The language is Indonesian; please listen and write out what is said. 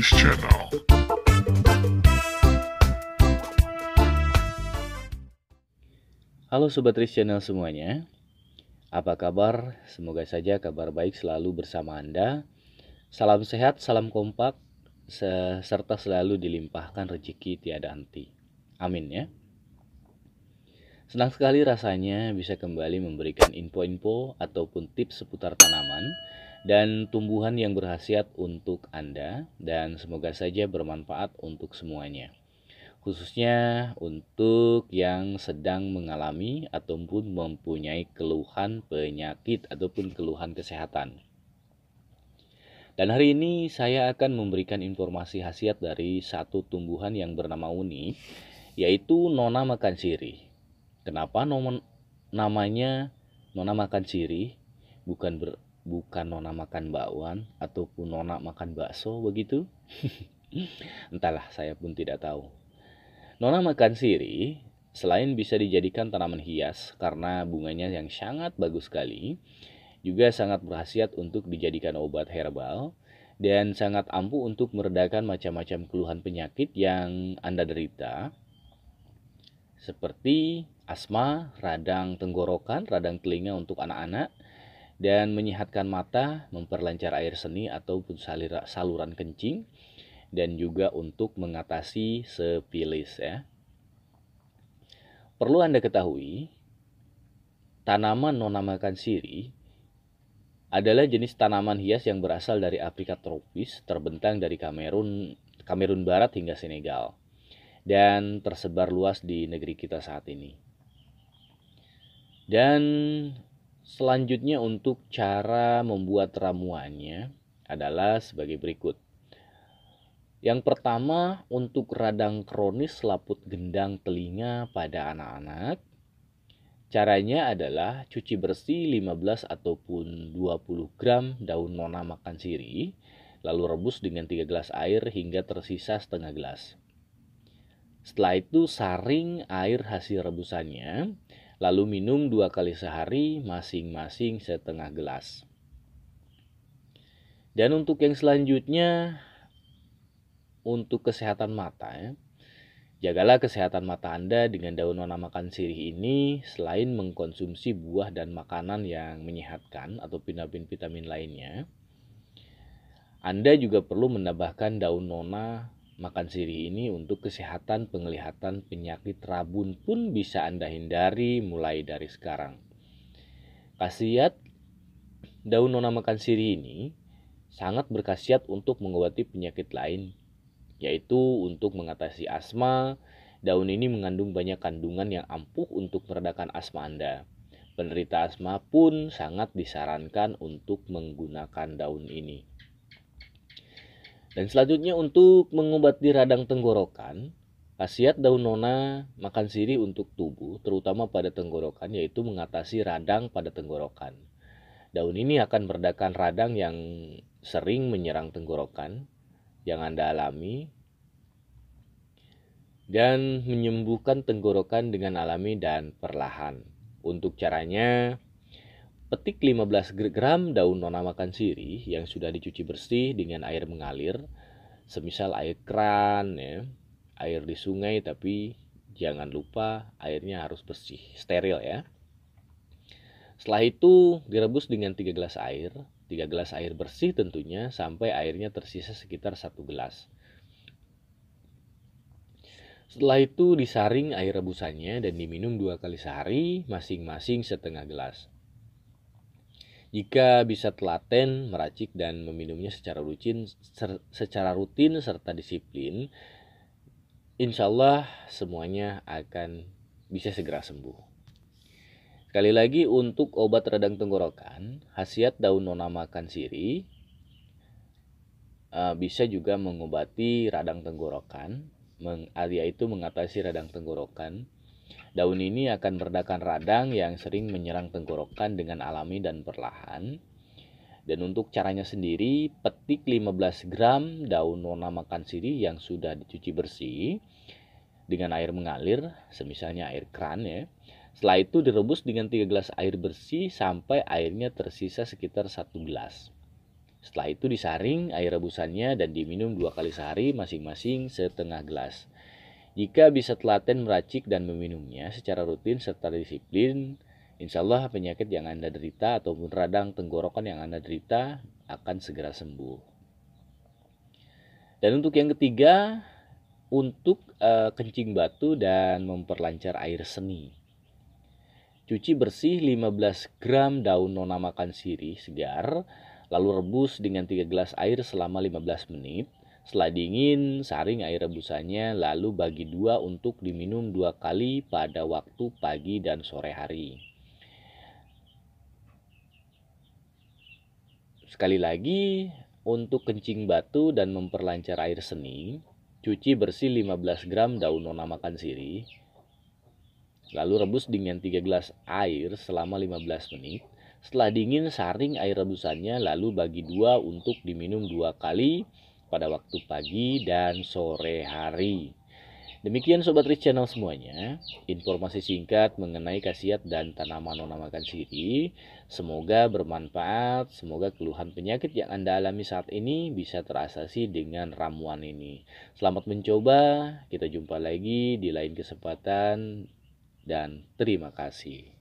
this Channel. Halo Sobat Riz Channel semuanya. Apa kabar? Semoga saja kabar baik selalu bersama Anda. Salam sehat, salam kompak, serta selalu dilimpahkan rezeki tiada henti. Amin ya. Senang sekali rasanya bisa kembali memberikan info-info ataupun tips seputar tanaman dan tumbuhan yang berhasiat untuk Anda dan semoga saja bermanfaat untuk semuanya. Khususnya untuk yang sedang mengalami ataupun mempunyai keluhan penyakit ataupun keluhan kesehatan. Dan hari ini saya akan memberikan informasi khasiat dari satu tumbuhan yang bernama uni, yaitu nona makan sirih. Kenapa nomor namanya nona makan sirih? Bukan ber, bukan nona makan bakwan ataupun nona makan bakso begitu entahlah saya pun tidak tahu nona makan siri selain bisa dijadikan tanaman hias karena bunganya yang sangat bagus sekali juga sangat berhasiat untuk dijadikan obat herbal dan sangat ampuh untuk meredakan macam-macam keluhan penyakit yang Anda derita seperti asma, radang tenggorokan, radang telinga untuk anak-anak, dan menyehatkan mata, memperlancar air seni ataupun saluran kencing dan juga untuk mengatasi sepilis ya. Perlu Anda ketahui, tanaman nonamakan siri adalah jenis tanaman hias yang berasal dari Afrika tropis, terbentang dari Kamerun, Kamerun Barat hingga Senegal, dan tersebar luas di negeri kita saat ini. Dan Selanjutnya untuk cara membuat ramuannya adalah sebagai berikut. Yang pertama untuk radang kronis selaput gendang telinga pada anak-anak. Caranya adalah cuci bersih 15 ataupun 20 gram daun nona makan siri, lalu rebus dengan 3 gelas air hingga tersisa setengah gelas. Setelah itu saring air hasil rebusannya, lalu minum dua kali sehari masing-masing setengah gelas. Dan untuk yang selanjutnya untuk kesehatan mata ya. Jagalah kesehatan mata Anda dengan daun warna makan sirih ini selain mengkonsumsi buah dan makanan yang menyehatkan atau vitamin-vitamin lainnya. Anda juga perlu menambahkan daun nona Makan sirih ini untuk kesehatan penglihatan penyakit rabun pun bisa Anda hindari mulai dari sekarang. Khasiat daun nona makan sirih ini sangat berkhasiat untuk mengobati penyakit lain, yaitu untuk mengatasi asma. Daun ini mengandung banyak kandungan yang ampuh untuk meredakan asma Anda. Penderita asma pun sangat disarankan untuk menggunakan daun ini. Dan selanjutnya untuk mengobati radang tenggorokan, khasiat daun nona makan sirih untuk tubuh, terutama pada tenggorokan, yaitu mengatasi radang pada tenggorokan. Daun ini akan meredakan radang yang sering menyerang tenggorokan yang Anda alami dan menyembuhkan tenggorokan dengan alami dan perlahan. Untuk caranya, Petik 15 gram daun nona makan sirih yang sudah dicuci bersih dengan air mengalir, semisal air keran ya, air di sungai tapi jangan lupa airnya harus bersih, steril ya. Setelah itu direbus dengan 3 gelas air, 3 gelas air bersih tentunya sampai airnya tersisa sekitar 1 gelas. Setelah itu disaring air rebusannya dan diminum dua kali sehari masing-masing setengah gelas jika bisa telaten meracik dan meminumnya secara rutin ser, secara rutin serta disiplin insya Allah semuanya akan bisa segera sembuh sekali lagi untuk obat radang tenggorokan khasiat daun nona makan siri e, bisa juga mengobati radang tenggorokan meng, itu mengatasi radang tenggorokan Daun ini akan meredakan radang yang sering menyerang tenggorokan dengan alami dan perlahan. Dan untuk caranya sendiri, petik 15 gram daun nona makan sirih yang sudah dicuci bersih dengan air mengalir, semisalnya air keran ya. Setelah itu direbus dengan 3 gelas air bersih sampai airnya tersisa sekitar 1 gelas. Setelah itu disaring air rebusannya dan diminum dua kali sehari masing-masing setengah gelas. Jika bisa telaten meracik dan meminumnya secara rutin serta disiplin, insya Allah penyakit yang Anda derita ataupun radang tenggorokan yang Anda derita akan segera sembuh. Dan untuk yang ketiga, untuk e, kencing batu dan memperlancar air seni. Cuci bersih 15 gram daun nona makan sirih segar, lalu rebus dengan 3 gelas air selama 15 menit. Setelah dingin, saring air rebusannya lalu bagi dua untuk diminum dua kali pada waktu pagi dan sore hari. Sekali lagi, untuk kencing batu dan memperlancar air seni, cuci bersih 15 gram daun nona makan siri, lalu rebus dengan 3 gelas air selama 15 menit. Setelah dingin, saring air rebusannya lalu bagi dua untuk diminum dua kali pada waktu pagi dan sore hari. Demikian Sobat Rich Channel semuanya, informasi singkat mengenai khasiat dan tanaman menamakan siri. Semoga bermanfaat, semoga keluhan penyakit yang Anda alami saat ini bisa terasasi dengan ramuan ini. Selamat mencoba, kita jumpa lagi di lain kesempatan dan terima kasih.